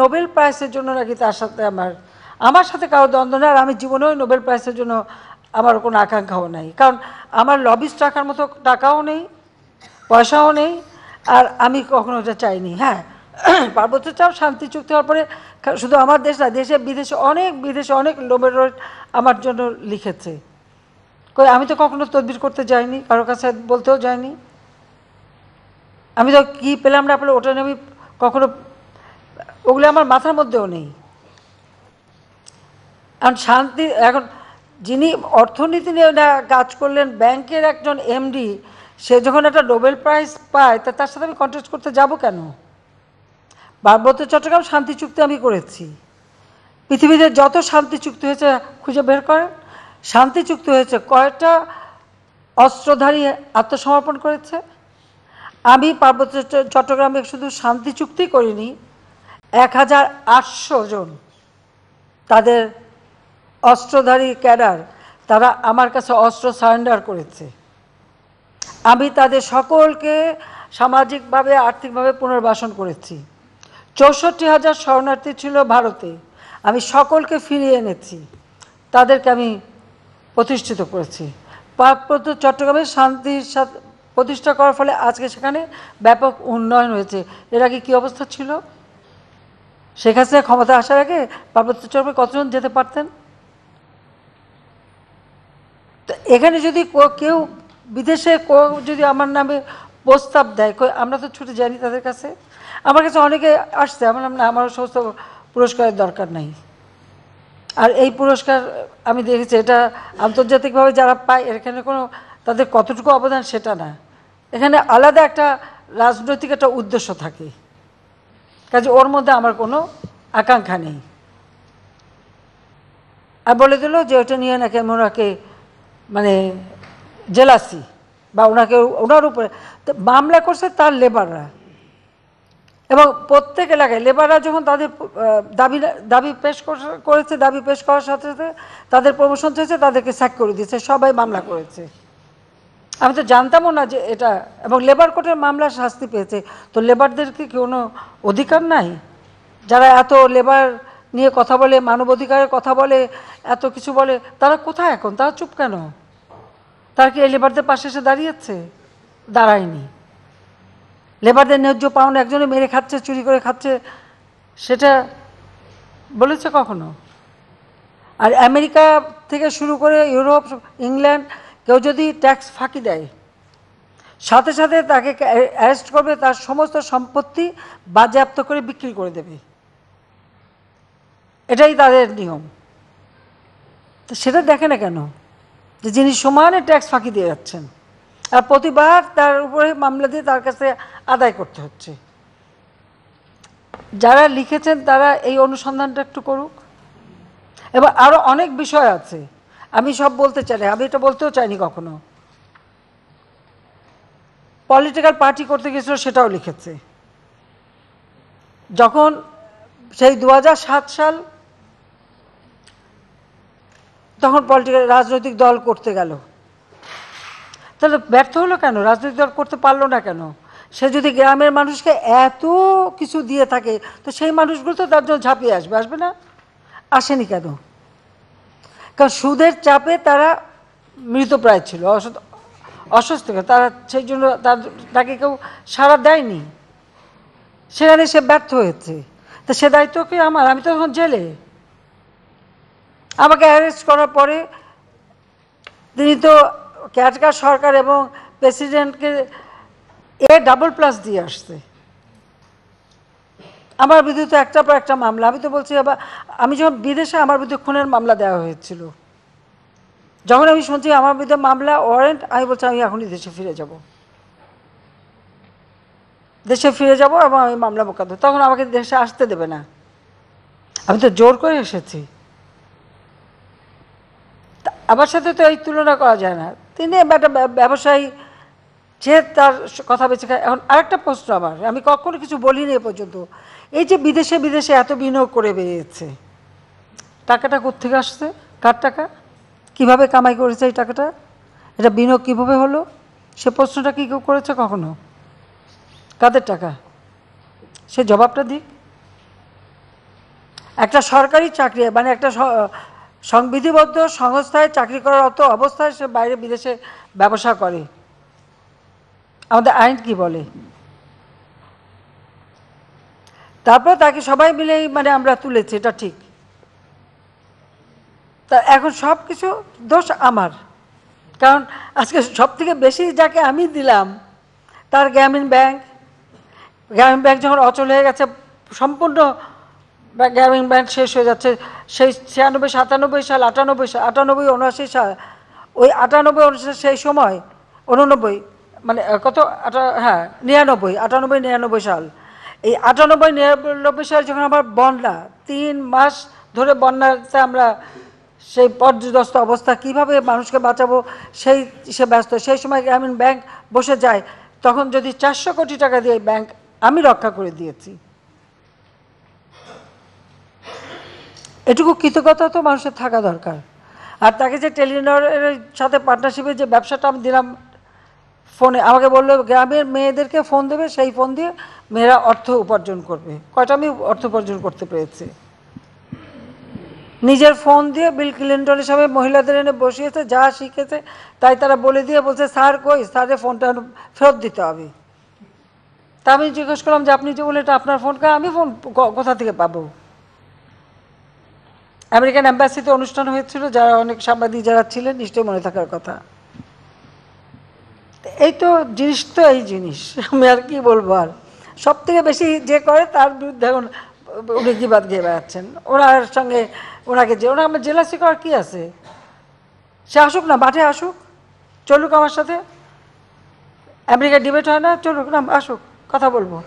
Nobel প্রাইজের জন্য নাকি তার সাথে আমার আমার সাথে কারো দ্বন্দ্ব নেই আর আমি জীবনেও নোবেল প্রাইজের জন্য আমার কোনো আকাঙ্ক্ষাও নাই কারণ আমার লবিস টাকার মতো টাকাও নেই পয়সাও নেই আর আমি কখনো ওটা চাইনি হ্যাঁ পার্বত্য চাপ শান্তি চুক্তি হওয়ার পরে শুধু আমার দেশ না দেশে বিদেশে অনেক বিদেশে অনেক নোবেল আমার জন্য লিখেছে কই আমি তো কখনো তদবির করতে যাইনি কারোর কাছে বলতেও যাইনি আমি তো কী পেলাম না পেলে ওটা নিয়ে আমি কখনো ওগুলো আমার মাথার মধ্যেও নেই এখন শান্তি এখন যিনি অর্থনীতি নিয়ে কাজ করলেন ব্যাংকের একজন এমডি সে যখন একটা নোবেল প্রাইজ পায় তা তার সাথে আমি কন্টেস্ট করতে যাব কেন পার্বত্য চট্টগ্রাম শান্তি চুক্তি আমি করেছি পৃথিবীতে যত শান্তি চুক্তি হয়েছে খুঁজে বের করেন শান্তি চুক্তি হয়েছে কয়টা অস্ত্রধারী আত্মসমর্পণ করেছে আমি পার্বত্য চট্টগ্রামে শুধু শান্তি চুক্তি করিনি এক হাজার আটশো জন তাদের অস্ত্রধারী ক্যাডার তারা আমার কাছে অস্ত্র সারেন্ডার করেছে আমি তাদের সকলকে সামাজিকভাবে আর্থিকভাবে পুনর্বাসন করেছি চৌষট্টি হাজার শরণার্থী ছিল ভারতে আমি সকলকে ফিরিয়ে এনেছি তাদেরকে আমি প্রতিষ্ঠিত করেছি পার্বত্য চট্টগ্রামে শান্তির সাথে প্রতিষ্ঠা করার ফলে আজকে সেখানে ব্যাপক উন্নয়ন হয়েছে এর আগে কী অবস্থা ছিল শেখ হাসিনা ক্ষমতা আসার আগে পার্বত্য চরমে কতজন যেতে পারতেন তো এখানে যদি কেউ বিদেশে যদি আমার নামে প্রস্তাব দেয় আমরা তো ছুটে জানি তাদের কাছে আমার কাছে অনেকে আসছে আমার নাম না আমার সমস্ত পুরস্কারের দরকার নাই আর এই পুরস্কার আমি দেখেছি এটা আন্তর্জাতিকভাবে যারা পায় এখানে কোনো তাদের কতটুকু অবদান সেটা না এখানে আলাদা একটা রাজনৈতিক একটা উদ্দেশ্য থাকে কাজে ওর মধ্যে আমার কোনো আকাঙ্ক্ষা নেই আর বলে দিল যে ওটা নিয়ে নাকি আমি ওনাকে মানে জেলাসি বা ওনাকে ওনার উপরে মামলা করছে তার লেবাররা এবং প্রত্যেক এলাকায় লেবাররা যখন তাদের দাবি দাবি পেশ করেছে দাবি পেশ করার সাথে সাথে তাদের প্রমোশন চেয়েছে তাদেরকে স্যাক করে দিয়েছে সবাই মামলা করেছে আমি তো জানতামও না যে এটা এবং লেবার কোর্টের মামলা শাস্তি পেয়েছে তো লেবারদের কি কোনো অধিকার নাই যারা এত লেবার নিয়ে কথা বলে মানবাধিকারের কথা বলে এত কিছু বলে তারা কোথায় এখন তারা চুপ কেন তারা কি এই লেবারদের পাশে এসে দাঁড়িয়েছে দাঁড়ায়নি লেবারদের ন্যায্য পাওনা একজনে মেরে খাচ্ছে চুরি করে খাচ্ছে সেটা বলেছে কখনো আর আমেরিকা থেকে শুরু করে ইউরোপ ইংল্যান্ড কেউ যদি ট্যাক্স ফাঁকি দেয় সাথে সাথে তাকে অ্যারেস্ট করবে তার সমস্ত সম্পত্তি বাজেয়াপ্ত করে বিক্রি করে দেবে এটাই তাদের নিয়ম তো সেটা দেখে না কেন যে যিনি সমানে ট্যাক্স ফাঁকি দিয়ে যাচ্ছেন আর প্রতিবার তার উপরে মামলা দিয়ে তার কাছে আদায় করতে হচ্ছে যারা লিখেছেন তারা এই অনুসন্ধানটা একটু করুক এবার আরও অনেক বিষয় আছে আমি সব বলতে চাই আমি এটা বলতেও চাইনি কখনো পলিটিক্যাল পার্টি করতে গেছিল সেটাও লিখেছে যখন সেই দু সাল তখন পলিটিক্যাল রাজনৈতিক দল করতে গেল তাহলে ব্যর্থ হলো কেন রাজনৈতিক দল করতে পারলো না কেন সে যদি গ্রামের মানুষকে এত কিছু দিয়ে থাকে তো সেই মানুষগুলো তো তার জন্য ঝাঁপিয়ে আসবে আসবে না আসেনি কেন কারণ সুদের চাপে তারা মৃতপ্রায় ছিল অসুস্থ তারা সেই জন্য তার তাকে কেউ সাড়া দেয়নি সেখানে সে ব্যর্থ হয়েছে তা সে দায়িত্ব কি আমার আমি তো তখন জেলে আমাকে অ্যারেস্ট করার পরে তিনি তো ক্যাটকার সরকার এবং প্রেসিডেন্টকে এ ডাবল প্লাস দিয়ে আসছে আমার বিরুদ্ধে একটা পর একটা মামলা আমি তো বলছি আবার আমি যখন বিদেশে আমার বিরুদ্ধে খুনের মামলা দেওয়া হয়েছিল যখন আমি শুনছি আমার বিরুদ্ধে মামলা ওয়ারেন্ট আমি বলছি আমি এখনই দেশে ফিরে যাব দেশে ফিরে যাব এবং আমি মামলা মোকাদ্দ তখন আমাকে দেশে আসতে দেবে না আমি তো জোর করে এসেছি আমার সাথে তো এই তুলনা করা যায় না তিনি একটা ব্যবসায়ী যে তার কথা বেঁচে খায় এখন আরেকটা প্রশ্ন আমার আমি কখনো কিছু বলিনি এ পর্যন্ত এই যে বিদেশে বিদেশে এত বিনিয়োগ করে বেরিয়েছে টাকাটা কোথেকে আসছে কার টাকা কিভাবে কামাই করেছে এই টাকাটা এটা বিনিয়োগ কীভাবে হলো সে প্রশ্নটা কী করেছে কখনো কাদের টাকা সে জবাবটা দিক একটা সরকারি চাকরি মানে একটা সংবিধিবদ্ধ সংস্থায় চাকরি করার অত অবস্থায় সে বাইরে বিদেশে ব্যবসা করে আমাদের আইন কি বলে তারপরে তাকে সবাই মিলে মানে আমরা তুলেছি এটা ঠিক তা এখন সব কিছু দোষ আমার কারণ আজকে সব থেকে বেশি যাকে আমি দিলাম তার গ্রামীণ ব্যাংক গ্রামীণ ব্যাংক যখন অচল হয়ে গেছে সম্পূর্ণ গ্রামীণ ব্যাংক শেষ হয়ে যাচ্ছে সেই ছিয়ানব্বই সাতানব্বই সাল আটানব্বই সাল আটানব্বই উনআশি সাল ওই আটানব্বই উনআশি সেই সময় উননব্বই মানে কত হ্যাঁ নিরানব্বই আটানব্বই নিরানব্বই সাল এই আটানব্বই নিরানব্বই সাল যখন আমার বন্যা তিন মাস ধরে বন্যাতে আমরা সেই পর্যদস্ত অবস্থা কিভাবে মানুষকে বাঁচাবো সেই সে ব্যস্ত সেই সময় গ্রামীণ ব্যাংক বসে যায় তখন যদি চারশো কোটি টাকা দিয়ে ব্যাংক আমি রক্ষা করে দিয়েছি এটুকু কৃতজ্ঞতা তো মানুষের থাকা দরকার আর তাকে যে টেলিনরের সাথে পার্টনারশিপে যে ব্যবসাটা আমি দিলাম ফোনে আমাকে বললো গ্রামের মেয়েদেরকে ফোন দেবে সেই ফোন দিয়ে মেয়েরা অর্থ উপার্জন করবে কয়টা আমি অর্থ উপার্জন করতে পেরেছি নিজের ফোন দিয়ে বিল ক্লিন্টনের সবাই মহিলাদের এনে বসিয়েছে যা শিখেছে তাই তারা বলে দিয়ে বলছে স্যার কই স্যারের ফোনটা ফেরত দিতে হবে তা আমি জিজ্ঞেস করলাম যে আপনি যে বলে এটা আপনার ফোন আমি ফোন কোথা থেকে পাবো আমেরিকান অ্যাম্বাসিতে অনুষ্ঠান হয়েছিল যারা অনেক সাংবাদিক যারা ছিলেন নিশ্চয়ই মনে থাকার কথা এই তো জিনিস তো এই জিনিস আমি আর কি বলবো আর সব থেকে বেশি যে করে তার বিরুদ্ধে এখন উনি বাদ গিয়ে বেড়াচ্ছেন ওনার সঙ্গে ওনাকে যে ওনার আমার জেলাসি করার কী আছে সে আসুক না মাঠে আসুক চলুক আমার সাথে আমেরিকার ডিবেট হয় না চলুক না আসুক কথা বলবো